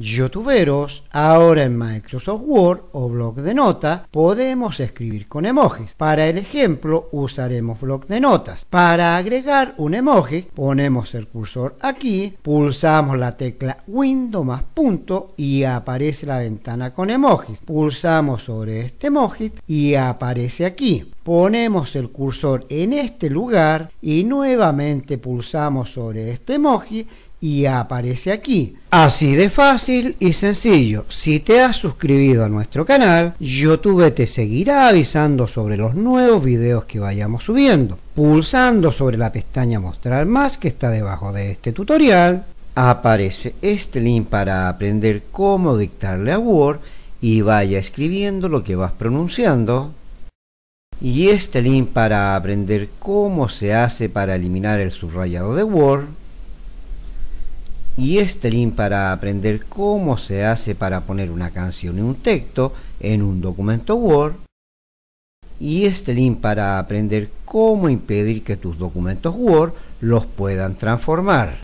youtuberos, ahora en Microsoft Word o blog de notas podemos escribir con emojis. Para el ejemplo usaremos blog de notas. Para agregar un emoji ponemos el cursor aquí, pulsamos la tecla Windows más punto y aparece la ventana con emojis. Pulsamos sobre este emoji y aparece aquí. Ponemos el cursor en este lugar y nuevamente pulsamos sobre este emoji y aparece aquí. Así de fácil y sencillo. Si te has suscrito a nuestro canal, YouTube te seguirá avisando sobre los nuevos videos que vayamos subiendo. Pulsando sobre la pestaña Mostrar más que está debajo de este tutorial, aparece este link para aprender cómo dictarle a Word y vaya escribiendo lo que vas pronunciando y este link para aprender cómo se hace para eliminar el subrayado de Word y este link para aprender cómo se hace para poner una canción y un texto en un documento Word y este link para aprender cómo impedir que tus documentos Word los puedan transformar.